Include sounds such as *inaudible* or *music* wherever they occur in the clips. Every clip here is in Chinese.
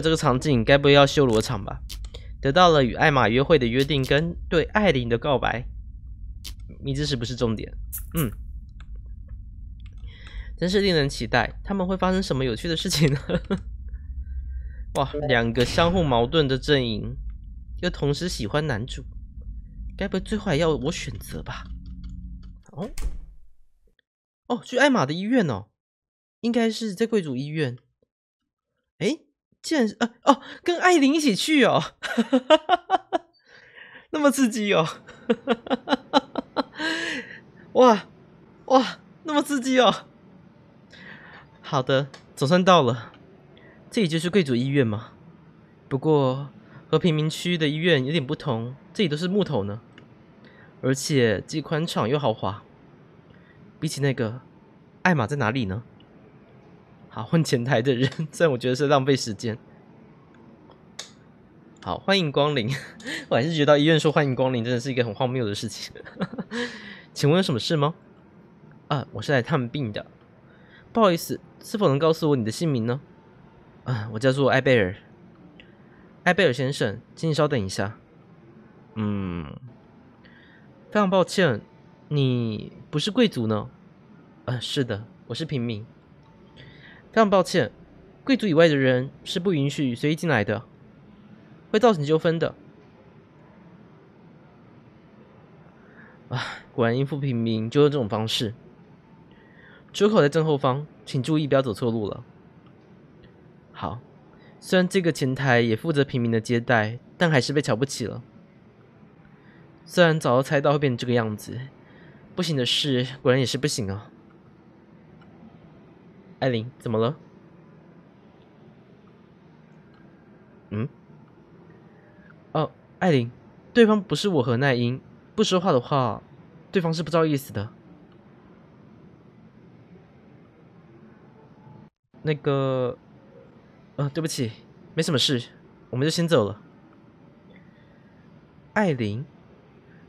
这个场景该不会要修罗场吧？得到了与艾玛约会的约定，跟对艾琳的告白，谜之石不是重点。嗯，真是令人期待，他们会发生什么有趣的事情呢？*laughs* 哇，两个相互矛盾的阵营，又同时喜欢男主，该不会最后还要我选择吧？哦，哦，去艾玛的医院哦，应该是在贵族医院。哎。竟然呃哦，跟艾琳一起去哦，*laughs* 那么刺激哦，哇哇，那么刺激哦！好的，总算到了，这里就是贵族医院嘛。不过和平民区的医院有点不同，这里都是木头呢，而且既宽敞又豪华。比起那个，艾玛在哪里呢？好，混前台的人，*laughs* 虽然我觉得是浪费时间。好，欢迎光临。*laughs* 我还是觉得到医院说欢迎光临真的是一个很荒谬的事情。*laughs* 请问有什么事吗？啊，我是来探病的。不好意思，是否能告诉我你的姓名呢？啊，我叫做艾贝尔。艾贝尔先生，请你稍等一下。嗯，非常抱歉，你不是贵族呢。嗯，是的，我是平民。非常抱歉，贵族以外的人是不允许随意进来的，会造成纠纷的。啊，果然应付平民就用这种方式。出口在正后方，请注意不要走错路了。好，虽然这个前台也负责平民的接待，但还是被瞧不起了。虽然早就猜到会变成这个样子，不行的事果然也是不行啊。艾琳，怎么了？嗯？哦，艾琳，对方不是我和奈音，不说话的话，对方是不知道意思的。那个……呃，对不起，没什么事，我们就先走了。艾琳，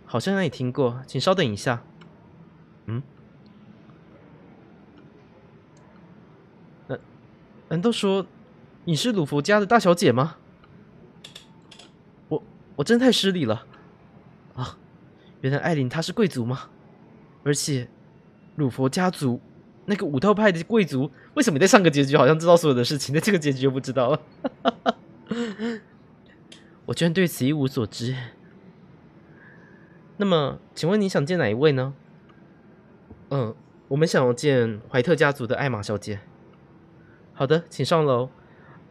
好像那里听过，请稍等一下。难道说你是鲁佛家的大小姐吗？我我真太失礼了啊！原来艾琳她是贵族吗？而且鲁佛家族那个武道派的贵族，为什么在上个结局好像知道所有的事情，在这个结局就不知道了？*laughs* 我居然对此一无所知。那么，请问你想见哪一位呢？嗯，我们想要见怀特家族的艾玛小姐。好的，请上楼。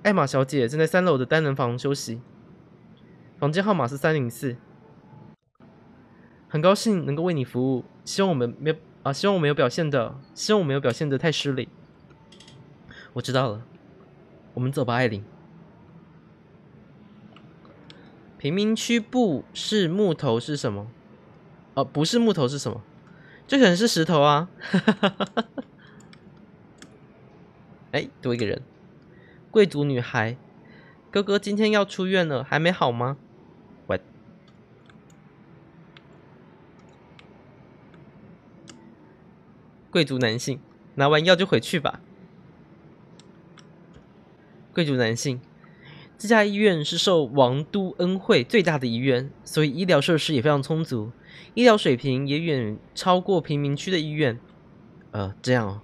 艾玛小姐正在三楼的单人房休息，房间号码是三零四。很高兴能够为你服务，希望我们没有啊，希望我没有表现的，希望我没有表现的太失礼。我知道了，我们走吧，艾琳。贫民区不是木头是什么？啊，不是木头是什么？就可能是石头啊。哈哈哈哈哈。哎，多一个人。贵族女孩，哥哥今天要出院了，还没好吗？喂。贵族男性，拿完药就回去吧。贵族男性，这家医院是受王都恩惠最大的医院，所以医疗设施也非常充足，医疗水平也远超过平民区的医院。呃，这样哦。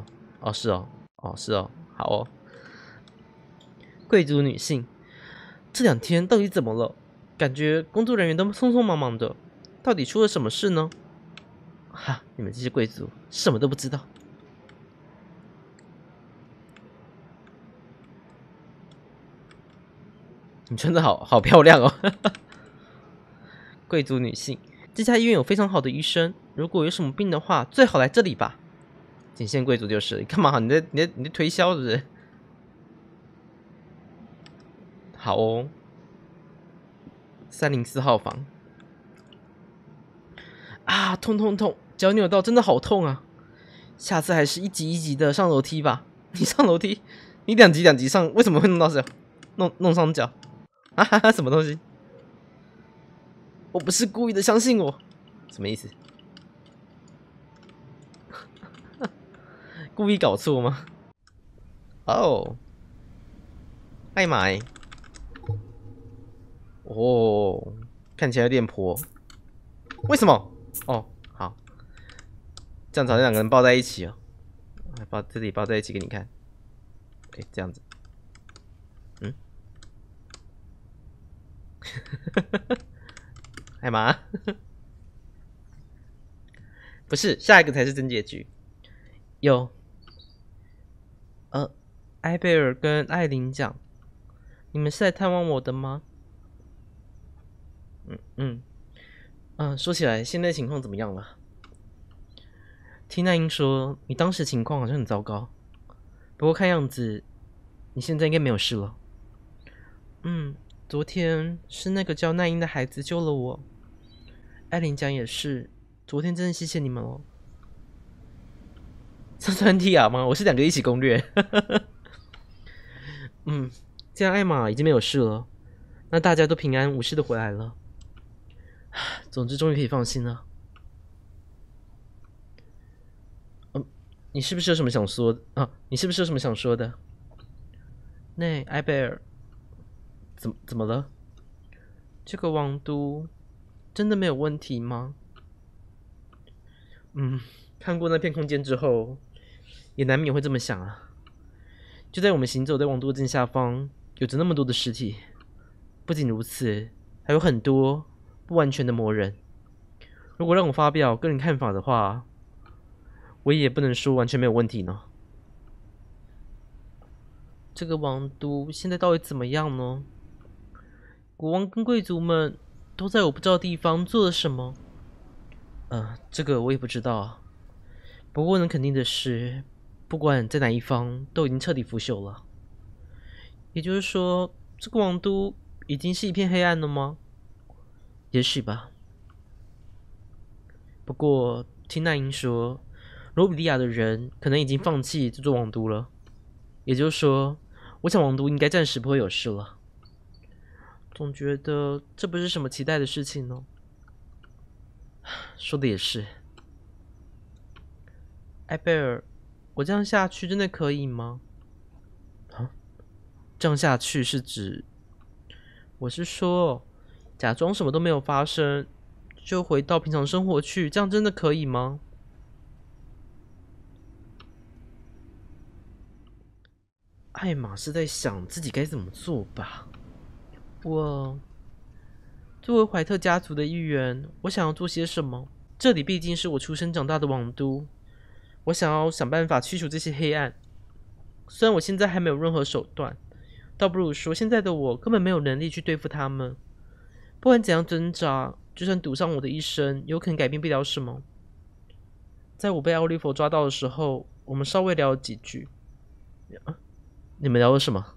啊，哦，是哦。哦，是哦，好哦。贵族女性，这两天到底怎么了？感觉工作人员都匆匆忙忙的，到底出了什么事呢？哈，你们这些贵族什么都不知道。你穿的好好漂亮哦！*laughs* 贵族女性，这家医院有非常好的医生，如果有什么病的话，最好来这里吧。仅限贵族，就是你 *laughs* 干嘛？你在、你、你推销是？好哦，三零四号房啊！痛痛痛！脚扭到，真的好痛啊！下次还是一级一级的上楼梯吧。*laughs* 你上楼梯，你两级两级上，为什么会弄到脚？弄弄伤脚？啊哈哈！什么东西？我不是故意的，相信我。什么意思？故意搞错吗？哦，艾耶，哦，看起来有点婆，为什么？哦，好，这样好像两个人抱在一起哦。抱这里抱在一起给你看，哎，这样子。嗯，*laughs* 艾妈。*laughs* 不是，下一个才是真结局。有。呃，埃贝尔跟艾琳讲：“你们是来探望我的吗？”嗯嗯嗯，说起来，现在情况怎么样了？听那英说，你当时情况好像很糟糕，不过看样子你现在应该没有事了。嗯，昨天是那个叫奈英的孩子救了我。艾琳讲也是，昨天真的谢谢你们哦。上三蒂亚吗？我是两个一起攻略。*laughs* 嗯，既然艾玛已经没有事了，那大家都平安无事的回来了。*sighs* 总之，终于可以放心了。你是不是有什么想说啊？你是不是有什么想说的？那艾贝尔，怎么怎么了？这个王都真的没有问题吗？嗯，看过那片空间之后。也难免会这么想啊！就在我们行走在王都正下方，有着那么多的尸体。不仅如此，还有很多不完全的魔人。如果让我发表个人看法的话，我也不能说完全没有问题呢。这个王都现在到底怎么样呢？国王跟贵族们都在我不知道的地方做了什么？呃，这个我也不知道。不过能肯定的是。不管在哪一方，都已经彻底腐朽了。也就是说，这个王都已经是一片黑暗了吗？也许吧。不过听那英说，罗比利亚的人可能已经放弃这座王都了。也就是说，我想王都应该暂时不会有事了。总觉得这不是什么期待的事情呢。说的也是。艾贝尔。我这样下去真的可以吗？啊，这样下去是指？我是说，假装什么都没有发生，就回到平常生活去，这样真的可以吗？艾玛是在想自己该怎么做吧？我作为怀特家族的一员，我想要做些什么？这里毕竟是我出生长大的网都。我想要想办法去除这些黑暗，虽然我现在还没有任何手段，倒不如说现在的我根本没有能力去对付他们。不管怎样挣扎，就算赌上我的一生，有可能改变不了什么。在我被奥利弗抓到的时候，我们稍微聊了几句。你们聊了什么？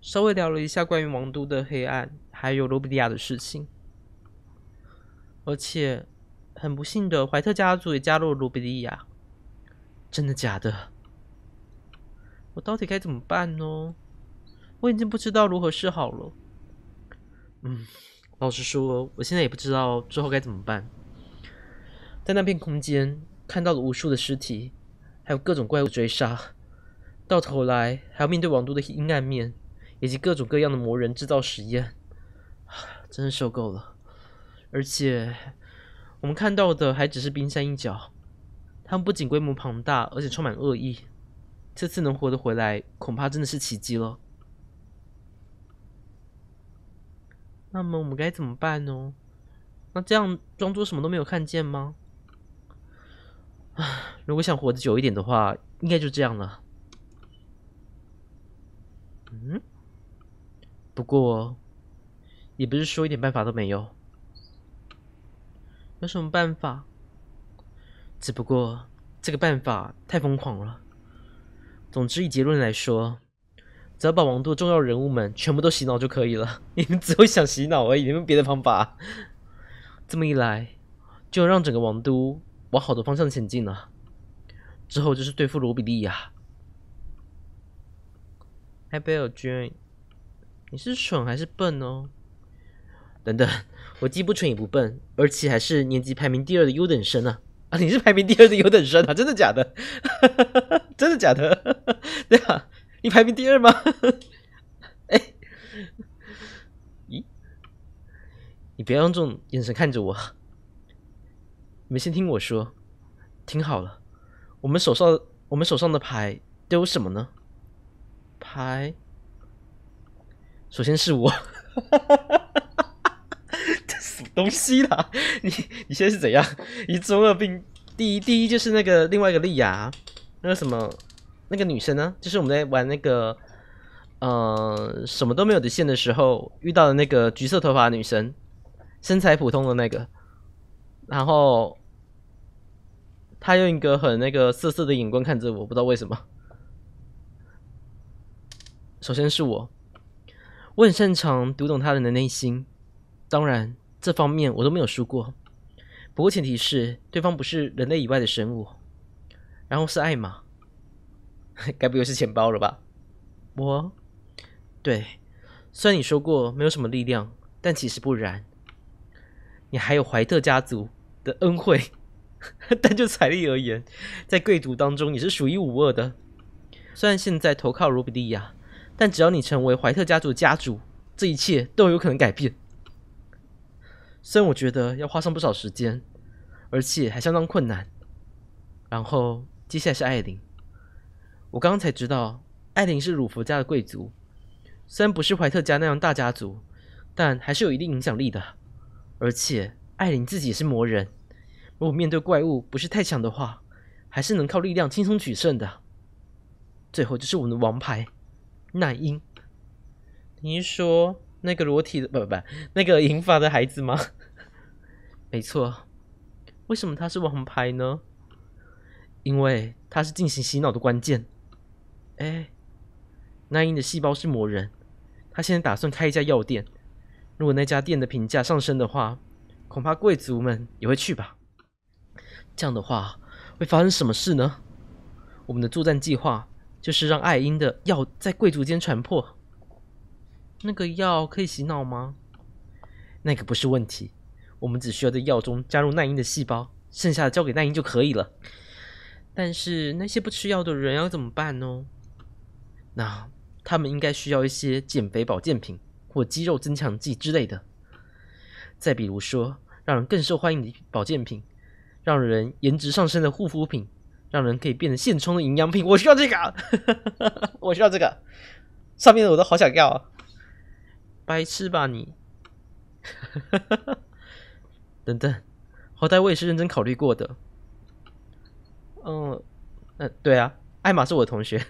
稍微聊了一下关于王都的黑暗，还有罗比利亚的事情，而且。很不幸的，怀特家族也加入了卢比利亚。真的假的？我到底该怎么办呢？我已经不知道如何是好了。嗯，老实说，我现在也不知道之后该怎么办。在那片空间看到了无数的尸体，还有各种怪物追杀，到头来还要面对王都的阴暗面，以及各种各样的魔人制造实验，真是受够了。而且。我们看到的还只是冰山一角，他们不仅规模庞大，而且充满恶意。这次能活得回来，恐怕真的是奇迹了。那么我们该怎么办呢？那这样装作什么都没有看见吗？如果想活得久一点的话，应该就这样了。嗯，不过也不是说一点办法都没有。有什么办法？只不过这个办法太疯狂了。总之，以结论来说，只要把王都重要人物们全部都洗脑就可以了。*laughs* 你们只会想洗脑而已，没有别的方法。这么一来，就让整个王都往好的方向前进了。之后就是对付罗比利亚。艾贝尔君，你是蠢还是笨哦？等等，*laughs* 我既不蠢也不笨，而且还是年级排名第二的优等生呢！啊，你是排名第二的优等生啊？真的假的？*laughs* 真的假的？*laughs* 对吧？你排名第二吗？哎，咦，你不要用这种眼神看着我！你们先听我说，听好了，我们手上我们手上的牌都有什么呢？牌，首先是我。东西啦，*laughs* 你你现在是怎样？你中二病？第一，第一就是那个另外一个丽亚，那个什么那个女生呢？就是我们在玩那个呃什么都没有的线的时候遇到的那个橘色头发女生，身材普通的那个。然后她用一个很那个色色的眼光看着我，不知道为什么。首先是我，我很擅长读懂他人的内心，当然。这方面我都没有输过，不过前提是对方不是人类以外的生物。然后是艾玛，*laughs* 该不会是钱包了吧？我对，虽然你说过没有什么力量，但其实不然，你还有怀特家族的恩惠。*laughs* 但就财力而言，在贵族当中你是数一无二的。虽然现在投靠罗比利亚，但只要你成为怀特家族的家主，这一切都有可能改变。虽然我觉得要花上不少时间，而且还相当困难。然后接下来是艾琳，我刚刚才知道艾琳是鲁弗家的贵族，虽然不是怀特家那样大家族，但还是有一定影响力的。而且艾琳自己也是魔人，如果面对怪物不是太强的话，还是能靠力量轻松取胜的。最后就是我们的王牌奈英。你说？那个裸体的不不不，那个银发的孩子吗？*laughs* 没错。为什么他是王牌呢？因为他是进行洗脑的关键。哎，那英的细胞是魔人，他现在打算开一家药店。如果那家店的评价上升的话，恐怕贵族们也会去吧。这样的话，会发生什么事呢？我们的作战计划就是让爱因的药在贵族间传播。那个药可以洗脑吗？那个不是问题，我们只需要在药中加入奈英的细胞，剩下的交给奈英就可以了。但是那些不吃药的人要怎么办呢？那他们应该需要一些减肥保健品或肌肉增强剂之类的。再比如说，让人更受欢迎的保健品，让人颜值上升的护肤品，让人可以变得现充的营养品。我需要这个，*laughs* 我需要这个，上面的我都好想要。白痴吧你！*laughs* 等等，好歹我也是认真考虑过的。嗯，呃，对啊，艾玛是我的同学。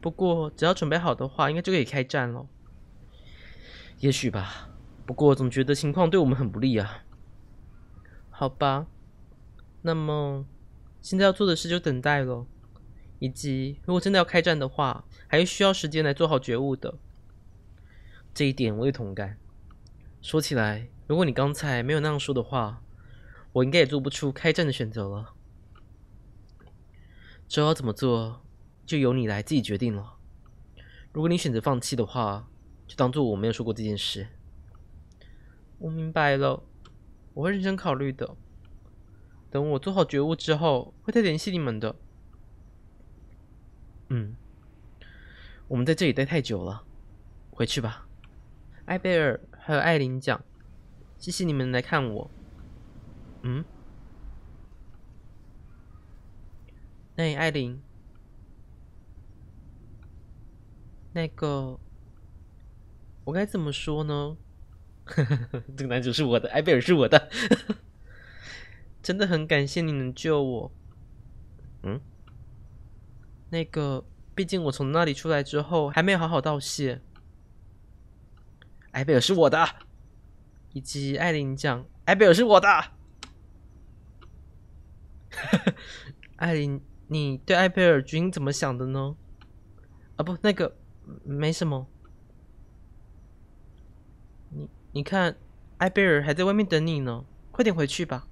不过只要准备好的话，应该就可以开战了。也许吧，不过总觉得情况对我们很不利啊。好吧，那么现在要做的事就等待了，以及如果真的要开战的话，还是需要时间来做好觉悟的。这一点我有同感。说起来，如果你刚才没有那样说的话，我应该也做不出开战的选择了。之后怎么做，就由你来自己决定了。如果你选择放弃的话，就当做我没有说过这件事。我明白了，我会认真考虑的。等我做好觉悟之后，会再联系你们的。嗯，我们在这里待太久了，回去吧。艾贝尔还有艾琳讲，谢谢你们来看我。嗯，那艾琳，那个，我该怎么说呢？*laughs* 这个男主是我的，艾贝尔是我的，*laughs* 真的很感谢你能救我。嗯，那个，毕竟我从那里出来之后还没有好好道谢。艾贝尔是我的，以及艾琳讲：“艾贝尔是我的。*laughs* ”艾琳，你对艾贝尔君怎么想的呢？啊，不，那个没什么。你你看，艾贝尔还在外面等你呢，快点回去吧。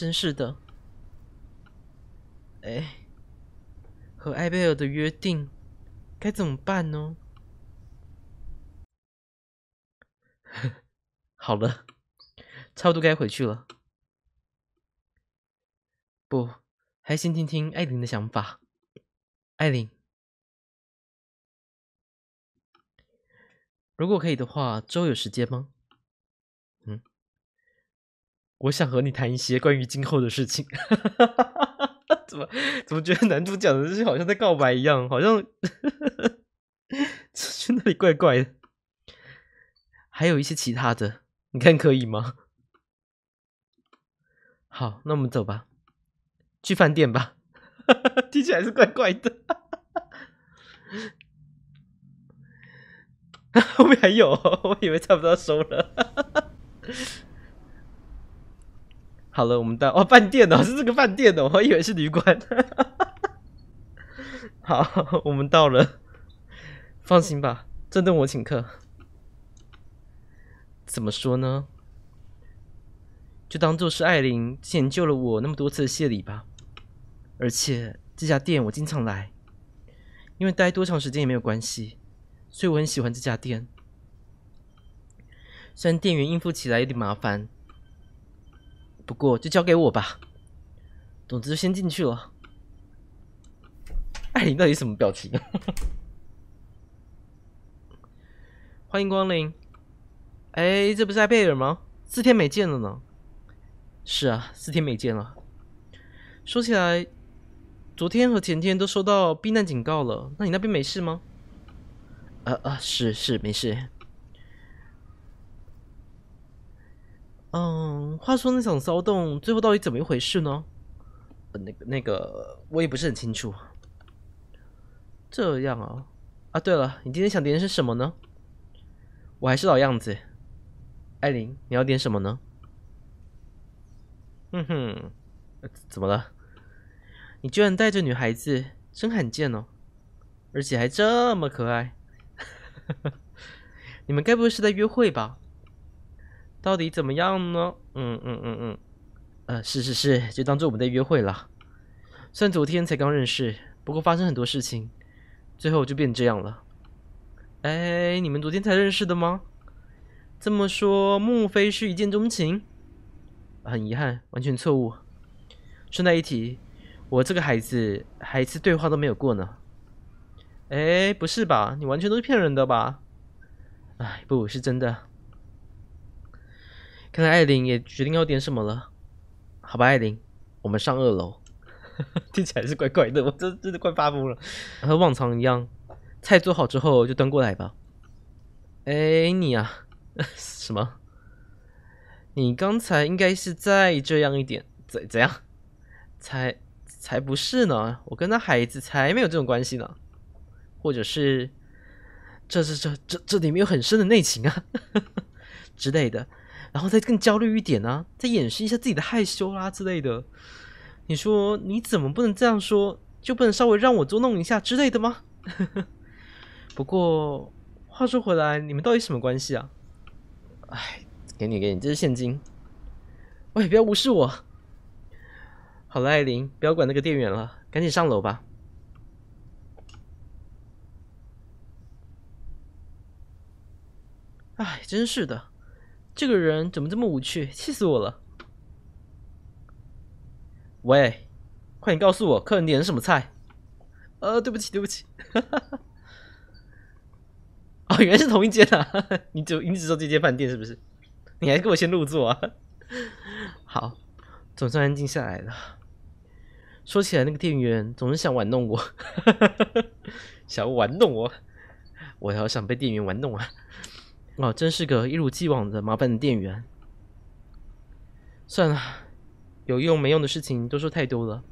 真是的，哎，和艾贝尔的约定该怎么办呢？*laughs* 好了，差不多该回去了。不，还先听听艾琳的想法。艾琳，如果可以的话，周有时间吗？我想和你谈一些关于今后的事情，*laughs* 怎么怎么觉得男主讲的这些好像在告白一样，好像 *laughs* 去那里怪怪的。还有一些其他的，你看可以吗？好，那我们走吧，去饭店吧，*laughs* 听起来是怪怪的。后面还有，我以为差不多收了。好了，我们到 *laughs* 哦，饭店哦，*laughs* 是这个饭店哦，我还以为是旅馆。*laughs* 好，我们到了，放心吧，这顿我请客。怎么说呢？就当做是艾琳先救了我那么多次的谢礼吧。而且这家店我经常来，因为待多长时间也没有关系，所以我很喜欢这家店。虽然店员应付起来有点麻烦。不过就交给我吧，总之先进去了。艾琳到底什么表情？*laughs* 欢迎光临。哎，这不是艾贝尔吗？四天没见了呢。是啊，四天没见了。说起来，昨天和前天都收到避难警告了，那你那边没事吗？呃呃，是是，没事。嗯，话说那场骚动最后到底怎么一回事呢？那个那个，我也不是很清楚。这样啊，啊对了，你今天想点些什么呢？我还是老样子。艾琳，你要点什么呢？哼哼，怎么了？你居然带着女孩子，真罕见哦，而且还这么可爱。*laughs* 你们该不会是在约会吧？到底怎么样呢？嗯嗯嗯嗯，呃，是是是，就当做我们在约会了。虽然昨天才刚认识，不过发生很多事情，最后就变这样了。哎，你们昨天才认识的吗？这么说，莫非是一见钟情？很遗憾，完全错误。顺带一提，我这个孩子还一次对话都没有过呢。哎，不是吧？你完全都是骗人的吧？哎，不是真的。看，艾琳也决定要点什么了。好吧，艾琳，我们上二楼。*laughs* 听起来是怪怪的，我真真的快发疯了。和往常一样，菜做好之后就端过来吧。哎，你啊，*laughs* 什么？你刚才应该是再这样一点，怎怎样？才才不是呢！我跟那孩子才没有这种关系呢。或者是，这这这这这里面有很深的内情啊 *laughs* 之类的。然后再更焦虑一点呢？再掩饰一下自己的害羞啦之类的。你说你怎么不能这样说？就不能稍微让我捉弄一下之类的吗？*laughs* 不过话说回来，你们到底什么关系啊？哎，给你，给你，这是现金。喂，不要无视我。好了，艾琳，不要管那个店员了，赶紧上楼吧。哎，真是的。这个人怎么这么无趣？气死我了！喂，快点告诉我客人点的什么菜。呃，对不起，对不起。*laughs* 哦，原来是同一间啊！*laughs* 你只你只做这间饭店是不是？你还跟我先入座。啊？*laughs* 好，总算安静下来了。说起来，那个店员总是想玩弄我，想玩弄我。我好想被店员玩弄啊！啊，真是个一如既往的麻烦的店员。算了，有用没用的事情都说太多了，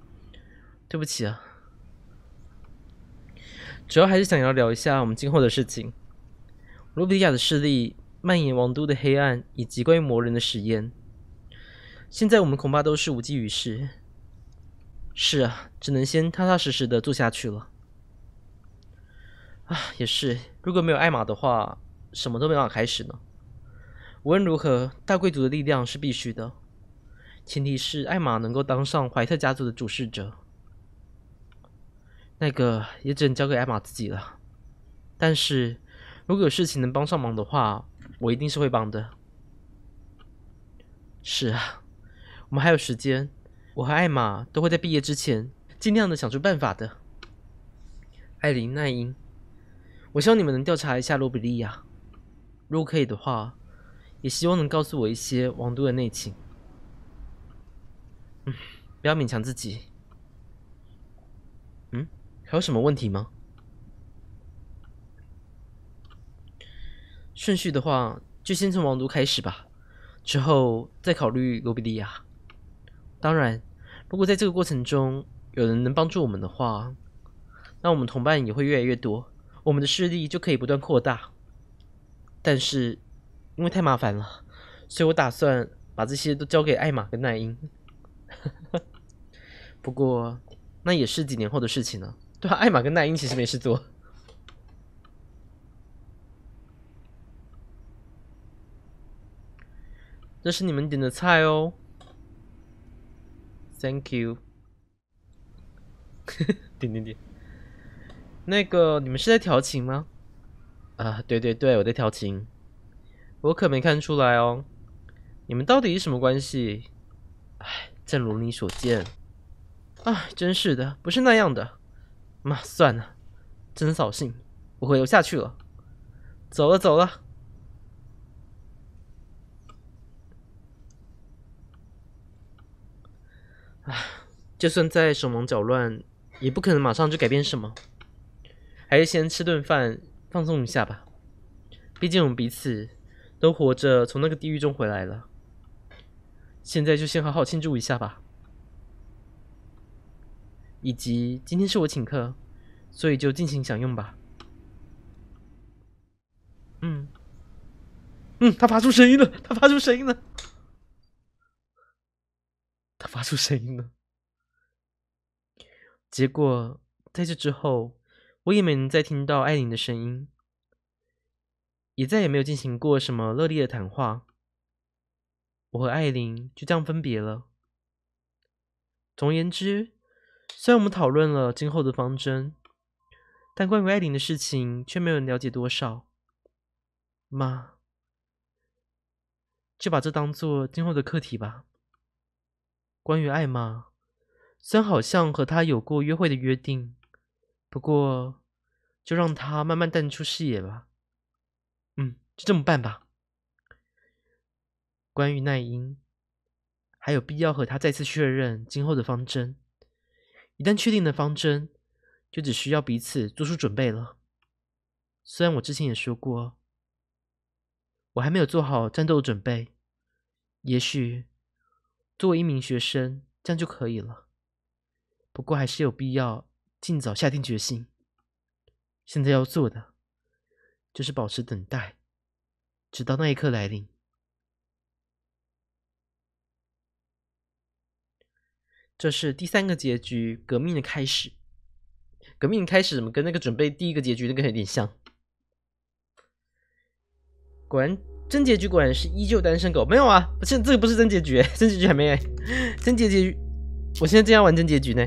对不起啊。主要还是想要聊一下我们今后的事情。卢比亚的势力蔓延王都的黑暗，以及关于魔人的实验，现在我们恐怕都是无济于事。是啊，只能先踏踏实实的做下去了。啊，也是，如果没有艾玛的话。什么都没办法开始呢。无论如何，大贵族的力量是必须的，前提是艾玛能够当上怀特家族的主事者。那个也只能交给艾玛自己了。但是，如果有事情能帮上忙的话，我一定是会帮的。是啊，我们还有时间。我和艾玛都会在毕业之前尽量的想出办法的。艾琳、奈英，我希望你们能调查一下罗比利亚。如果可以的话，也希望能告诉我一些王都的内情。不要勉强自己。嗯，还有什么问题吗？顺序的话，就先从王都开始吧，之后再考虑罗比利亚。当然，如果在这个过程中有人能帮助我们的话，那我们同伴也会越来越多，我们的势力就可以不断扩大。但是，因为太麻烦了，所以我打算把这些都交给艾玛跟奈英。*laughs* 不过，那也是几年后的事情了。对啊，艾玛跟奈英其实没事做。这是你们点的菜哦，Thank you。*laughs* 点点点，那个你们是在调情吗？啊，对对对，我在调情，我可没看出来哦。你们到底是什么关系？哎，正如你所见，哎，真是的，不是那样的。妈，算了，真扫兴，我回不下去了。走了，走了。就算再手忙脚乱，也不可能马上就改变什么。还是先吃顿饭。放松一下吧，毕竟我们彼此都活着从那个地狱中回来了。现在就先好好庆祝一下吧，以及今天是我请客，所以就尽情享用吧。嗯，嗯，他发出声音了，他发出声音了，他发出声音了。结果在这之后。我也没能再听到艾琳的声音，也再也没有进行过什么热烈的谈话。我和艾琳就这样分别了。总而言之，虽然我们讨论了今后的方针，但关于艾琳的事情却没有了解多少。妈，就把这当做今后的课题吧。关于艾玛，虽然好像和他有过约会的约定。不过，就让他慢慢淡出视野吧。嗯，就这么办吧。关于奈音，还有必要和他再次确认今后的方针。一旦确定了方针，就只需要彼此做出准备了。虽然我之前也说过，我还没有做好战斗的准备。也许作为一名学生，这样就可以了。不过还是有必要。尽早下定决心。现在要做的就是保持等待，直到那一刻来临。这是第三个结局，革命的开始。革命开始怎么跟那个准备第一个结局那个有点像？果然真结局果然是依旧单身狗。没有啊，不是这个不是真结局，*laughs* 真结局还没。*laughs* 真结局，我现在正要玩真结局呢。